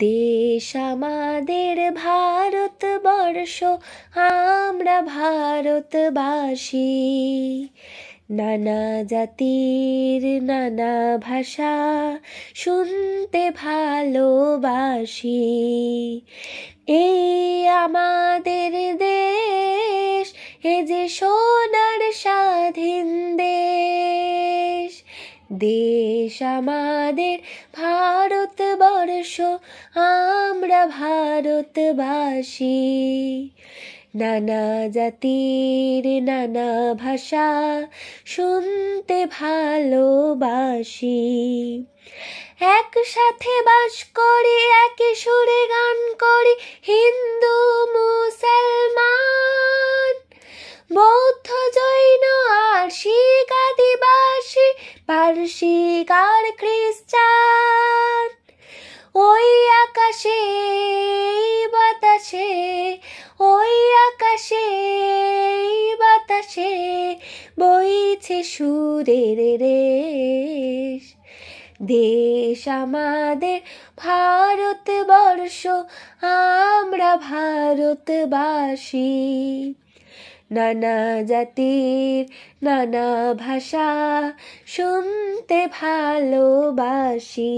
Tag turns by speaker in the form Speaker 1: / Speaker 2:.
Speaker 1: দেশ আমাদের ভারতবর্ষ আমরা ভারতবাসী নানা জাতির নানা ভাষা শুনতে ভালোবাসি এই আমাদের দেশ এ যে সোনার স্বাধীন দেশ দেশ আমাদের ভারতবর্ষ আমরা ভারতবাসী নানা জাতির নানা ভাষা শুনতে ভালোবাসি একসাথে বাস করি একই সুরে গান করি হিন্দি পার্শিক আর খ্রিস্টান ওই আকাশে বাতাসে ওই আকাশে বাতাসে বইছে সুরের রে দেশ আমাদের ভারতবর্ষ আমরা ভারতবাসী নানা জাতির নানা ভাষা শুনতে ভালোবাসি